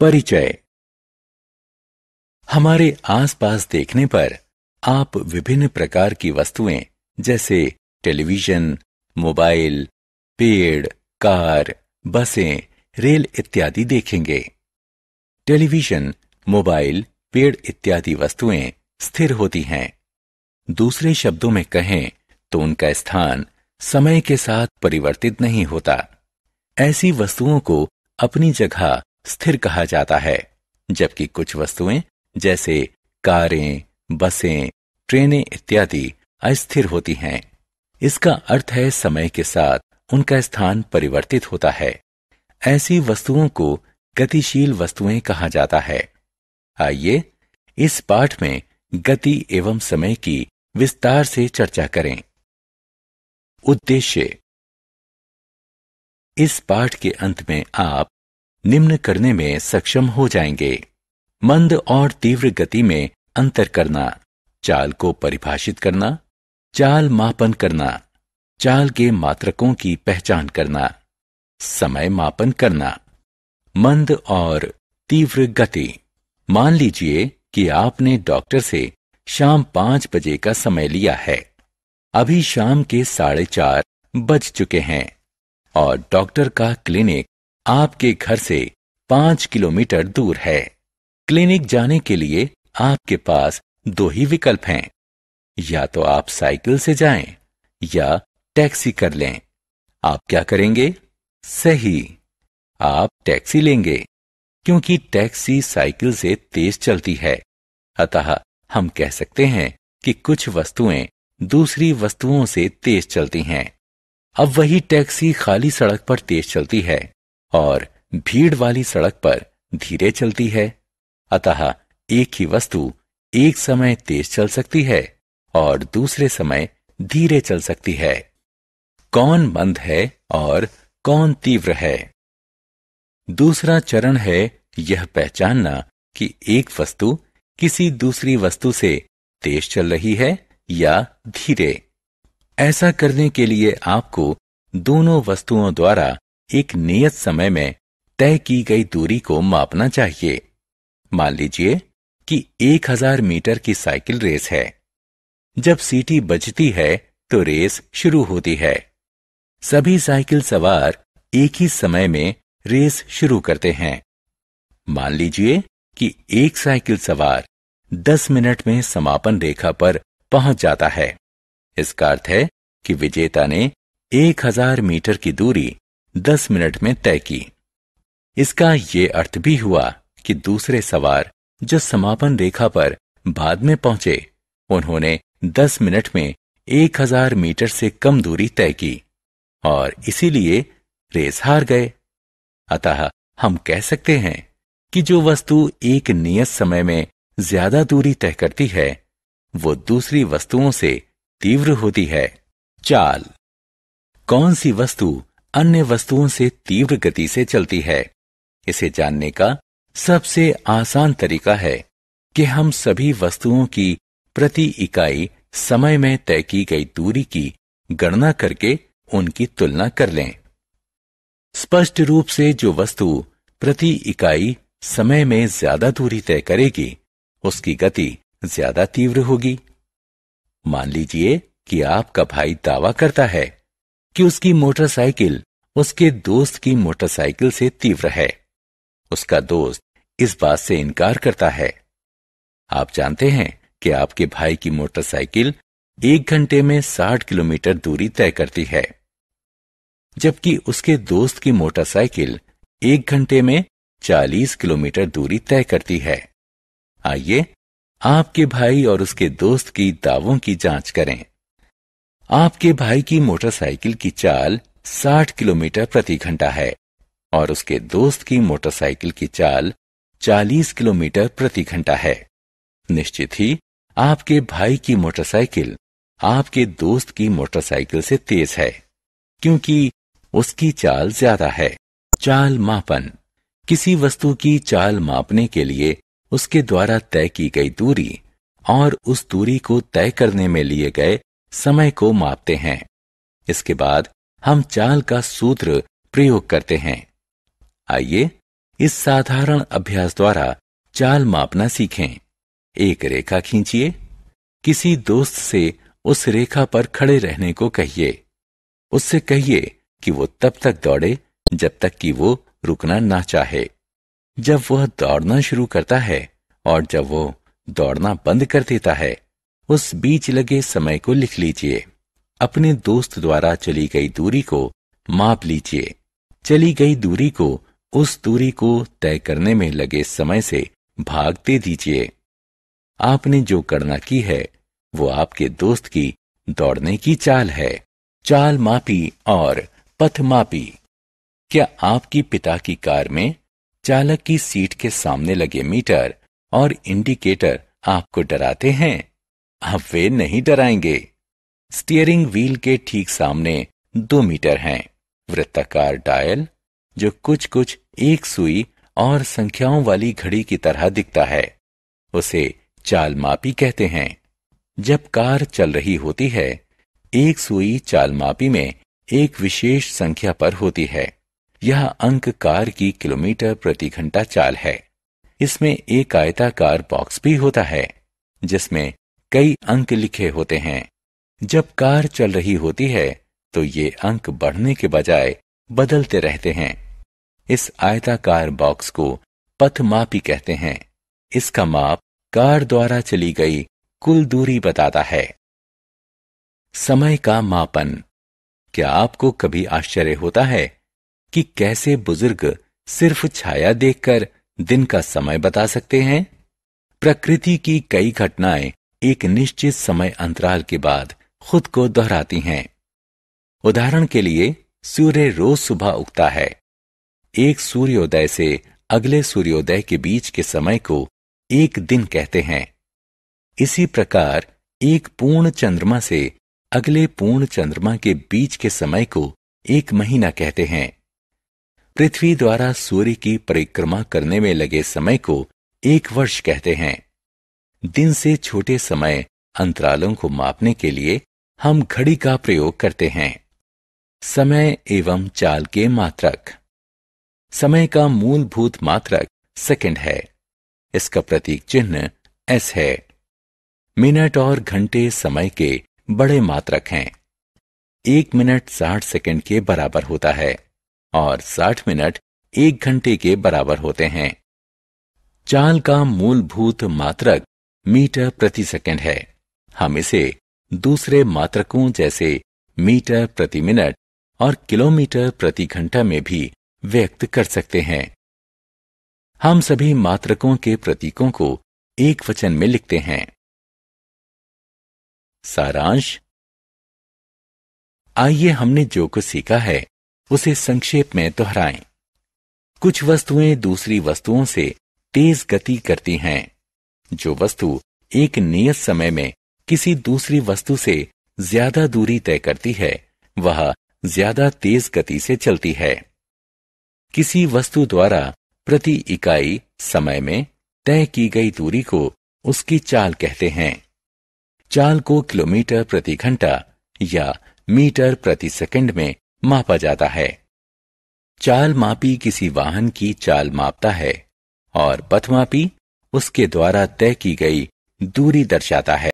परिचय हमारे आसपास देखने पर आप विभिन्न प्रकार की वस्तुएं जैसे टेलीविजन मोबाइल पेड़ कार बसें रेल इत्यादि देखेंगे टेलीविजन मोबाइल पेड़ इत्यादि वस्तुएं स्थिर होती हैं दूसरे शब्दों में कहें तो उनका स्थान समय के साथ परिवर्तित नहीं होता ऐसी वस्तुओं को अपनी जगह स्थिर कहा जाता है जबकि कुछ वस्तुएं जैसे कारें बसें ट्रेनें इत्यादि अस्थिर होती हैं इसका अर्थ है समय के साथ उनका स्थान परिवर्तित होता है ऐसी वस्तुओं को गतिशील वस्तुएं कहा जाता है आइए इस पाठ में गति एवं समय की विस्तार से चर्चा करें उद्देश्य इस पाठ के अंत में आप निम्न करने में सक्षम हो जाएंगे मंद और तीव्र गति में अंतर करना चाल को परिभाषित करना चाल मापन करना चाल के मात्रकों की पहचान करना समय मापन करना मंद और तीव्र गति मान लीजिए कि आपने डॉक्टर से शाम पांच बजे का समय लिया है अभी शाम के साढ़े चार बज चुके हैं और डॉक्टर का क्लिनिक आपके घर से पांच किलोमीटर दूर है क्लिनिक जाने के लिए आपके पास दो ही विकल्प हैं या तो आप साइकिल से जाएं या टैक्सी कर लें आप क्या करेंगे सही आप टैक्सी लेंगे क्योंकि टैक्सी साइकिल से तेज चलती है अतः हम कह सकते हैं कि कुछ वस्तुएं दूसरी वस्तुओं से तेज चलती हैं अब वही टैक्सी खाली सड़क पर तेज चलती है और भीड़ वाली सड़क पर धीरे चलती है अतः एक ही वस्तु एक समय तेज चल सकती है और दूसरे समय धीरे चल सकती है कौन मंद है और कौन तीव्र है दूसरा चरण है यह पहचानना कि एक वस्तु किसी दूसरी वस्तु से तेज चल रही है या धीरे ऐसा करने के लिए आपको दोनों वस्तुओं द्वारा एक नियत समय में तय की गई दूरी को मापना चाहिए मान लीजिए कि 1000 मीटर की साइकिल रेस है जब सीटी बजती है तो रेस शुरू होती है सभी साइकिल सवार एक ही समय में रेस शुरू करते हैं मान लीजिए कि एक साइकिल सवार 10 मिनट में समापन रेखा पर पहुंच जाता है इसका अर्थ है कि विजेता ने 1000 मीटर की दूरी दस मिनट में तय की इसका ये अर्थ भी हुआ कि दूसरे सवार जो समापन रेखा पर बाद में पहुंचे उन्होंने दस मिनट में एक हजार मीटर से कम दूरी तय की और इसीलिए रेस हार गए अतः हम कह सकते हैं कि जो वस्तु एक नियत समय में ज्यादा दूरी तय करती है वो दूसरी वस्तुओं से तीव्र होती है चाल कौन सी वस्तु अन्य वस्तुओं से तीव्र गति से चलती है इसे जानने का सबसे आसान तरीका है कि हम सभी वस्तुओं की प्रति इकाई समय में तय की गई दूरी की गणना करके उनकी तुलना कर लें स्पष्ट रूप से जो वस्तु प्रति इकाई समय में ज्यादा दूरी तय करेगी उसकी गति ज्यादा तीव्र होगी मान लीजिए कि आपका भाई दावा करता है कि उसकी मोटरसाइकिल उसके दोस्त की मोटरसाइकिल से तीव्र है उसका दोस्त इस बात से इनकार करता है आप जानते हैं कि आपके भाई की मोटरसाइकिल एक घंटे में साठ किलोमीटर दूरी तय करती है जबकि उसके दोस्त की मोटरसाइकिल एक घंटे में चालीस किलोमीटर दूरी तय करती है आइए आपके भाई और उसके दोस्त की दावों की जांच करें आपके भाई की मोटरसाइकिल की चाल 60 किलोमीटर प्रति घंटा है और उसके दोस्त की मोटरसाइकिल की चाल 40 किलोमीटर प्रति घंटा है निश्चित ही आपके भाई की मोटरसाइकिल आपके दोस्त की मोटरसाइकिल से तेज है क्योंकि उसकी चाल ज्यादा है चाल मापन किसी वस्तु की चाल मापने के लिए उसके द्वारा तय की गई दूरी और उस दूरी को तय करने में लिए गए समय को मापते हैं इसके बाद हम चाल का सूत्र प्रयोग करते हैं आइए इस साधारण अभ्यास द्वारा चाल मापना सीखें एक रेखा खींचिए किसी दोस्त से उस रेखा पर खड़े रहने को कहिए उससे कहिए कि वो तब तक दौड़े जब तक कि वो रुकना ना चाहे जब वह दौड़ना शुरू करता है और जब वो दौड़ना बंद कर देता है उस बीच लगे समय को लिख लीजिए अपने दोस्त द्वारा चली गई दूरी को माप लीजिए चली गई दूरी को उस दूरी को तय करने में लगे समय से भाग दे दीजिए आपने जो करना की है वो आपके दोस्त की दौड़ने की चाल है चाल मापी और पथ मापी क्या आपकी पिता की कार में चालक की सीट के सामने लगे मीटर और इंडिकेटर आपको डराते हैं अब वे नहीं डराएंगे स्टीयरिंग व्हील के ठीक सामने दो मीटर हैं वृत्ताकार डायल जो कुछ कुछ एक सुई और संख्याओं वाली घड़ी की तरह दिखता है उसे चाल मापी कहते हैं जब कार चल रही होती है एक सुई चाल मापी में एक विशेष संख्या पर होती है यह अंक कार की किलोमीटर प्रति घंटा चाल है इसमें एक आयताकार बॉक्स भी होता है जिसमें कई अंक लिखे होते हैं जब कार चल रही होती है तो ये अंक बढ़ने के बजाय बदलते रहते हैं इस आयताकार बॉक्स को पथ मापी कहते हैं इसका माप कार द्वारा चली गई कुल दूरी बताता है समय का मापन क्या आपको कभी आश्चर्य होता है कि कैसे बुजुर्ग सिर्फ छाया देखकर दिन का समय बता सकते हैं प्रकृति की कई घटनाएं एक निश्चित समय अंतराल के बाद खुद को दोहराती हैं उदाहरण के लिए सूर्य रोज सुबह उगता है एक सूर्योदय से अगले सूर्योदय के बीच के समय को एक दिन कहते हैं इसी प्रकार एक पूर्ण चंद्रमा से अगले पूर्ण चंद्रमा के बीच के समय को एक महीना कहते हैं पृथ्वी द्वारा सूर्य की परिक्रमा करने में लगे समय को एक वर्ष कहते हैं दिन से छोटे समय अंतरालों को मापने के लिए हम घड़ी का प्रयोग करते हैं समय एवं चाल के मात्रक समय का मूलभूत मात्रक सेकंड है इसका प्रतीक चिन्ह एस है मिनट और घंटे समय के बड़े मात्रक हैं एक मिनट साठ सेकंड के बराबर होता है और साठ मिनट एक घंटे के बराबर होते हैं चाल का मूलभूत मात्रक मीटर प्रति सेकंड है हम इसे दूसरे मात्रकों जैसे मीटर प्रति मिनट और किलोमीटर प्रति घंटा में भी व्यक्त कर सकते हैं हम सभी मात्रकों के प्रतीकों को एक वचन में लिखते हैं सारांश आइए हमने जो कुछ सीखा है उसे संक्षेप में दोहराएं। कुछ वस्तुएं दूसरी वस्तुओं से तेज गति करती हैं जो वस्तु एक नियत समय में किसी दूसरी वस्तु से ज्यादा दूरी तय करती है वह ज्यादा तेज गति से चलती है किसी वस्तु द्वारा प्रति इकाई समय में तय की गई दूरी को उसकी चाल कहते हैं चाल को किलोमीटर प्रति घंटा या मीटर प्रति सेकंड में मापा जाता है चाल मापी किसी वाहन की चाल मापता है और पथमापी उसके द्वारा तय की गई दूरी दर्शाता है